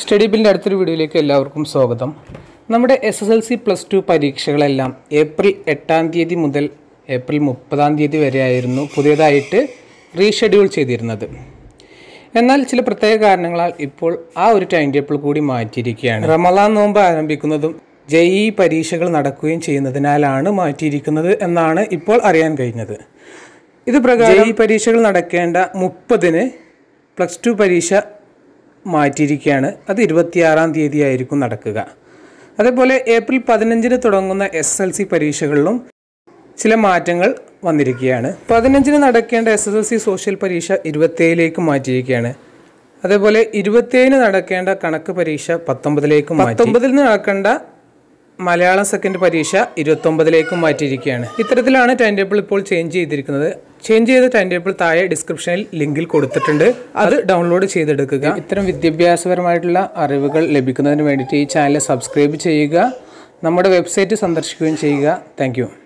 study ബില്ലിൻ്റെ അടുത്തൊരു വീഡിയോയിലേക്ക് എല്ലാവർക്കും സ്വാഗതം നമ്മുടെ S S L C plus two പരീക്ഷകളെല്ലാം ഏപ്രിൽ എട്ടാം തീയതി മുതൽ ഏപ്രിൽ മുപ്പതാം തീയതി വരെയായിരുന്നു പുതിയതായിട്ട് റീഷെഡ്യൂൾ ചെയ്തിരുന്നത് എന്നാൽ ചില പ്രത്യേക കാരണങ്ങളാൽ ഇപ്പോൾ ആ ഒരു ടൈം ടേബിൾ കൂടി മാറ്റിയിരിക്കുകയാണ് റമലാ നോമ്പ് ആരംഭിക്കുന്നതും ജെഇ പരീക്ഷകൾ നടക്കുകയും ചെയ്യുന്നതിനാലാണ് മാറ്റിയിരിക്കുന്നത് എന്നാണ് ഇപ്പോൾ അറിയാൻ കഴിഞ്ഞത് ഇത് പ്രകാരം ഈ പരീക്ഷകൾ നടക്കേണ്ട മുപ്പതിന് പ്ലസ് ടു പരീക്ഷ മാറ്റിയിരിക്കുകയാണ് അത് ഇരുപത്തിയാറാം തീയതി ആയിരിക്കും നടക്കുക അതേപോലെ ഏപ്രിൽ പതിനഞ്ചിന് തുടങ്ങുന്ന എസ് എൽ സി പരീക്ഷകളിലും ചില മാറ്റങ്ങൾ വന്നിരിക്കുകയാണ് പതിനഞ്ചിന് നടക്കേണ്ട S S L C social പരീക്ഷ ഇരുപത്തിയേഴിലേക്ക് മാറ്റിയിരിക്കുകയാണ് അതേപോലെ ഇരുപത്തിയേഴിന് നടക്കേണ്ട കണക്ക് പരീക്ഷ പത്തൊമ്പതിലേക്ക് പത്തൊമ്പതിൽ നടക്കേണ്ട മലയാളം സെക്കൻഡ് പരീക്ഷ ഇരുപത്തൊമ്പതിലേക്കും മാറ്റിയിരിക്കുകയാണ് ഇത്തരത്തിലാണ് ടൈം ടേബിൾ ഇപ്പോൾ ചേഞ്ച് ചെയ്തിരിക്കുന്നത് ചേഞ്ച് ചെയ്ത ടൈം ടേബിൾ താഴെ ഡിസ്ക്രിപ്ഷനിൽ ലിങ്കിൽ കൊടുത്തിട്ടുണ്ട് അത് ഡൗൺലോഡ് ചെയ്തെടുക്കുക ഇത്തരം വിദ്യാഭ്യാസപരമായിട്ടുള്ള അറിവുകൾ ലഭിക്കുന്നതിന് വേണ്ടിയിട്ട് ഈ ചാനൽ സബ്സ്ക്രൈബ് ചെയ്യുക നമ്മുടെ വെബ്സൈറ്റ് സന്ദർശിക്കുകയും ചെയ്യുക താങ്ക്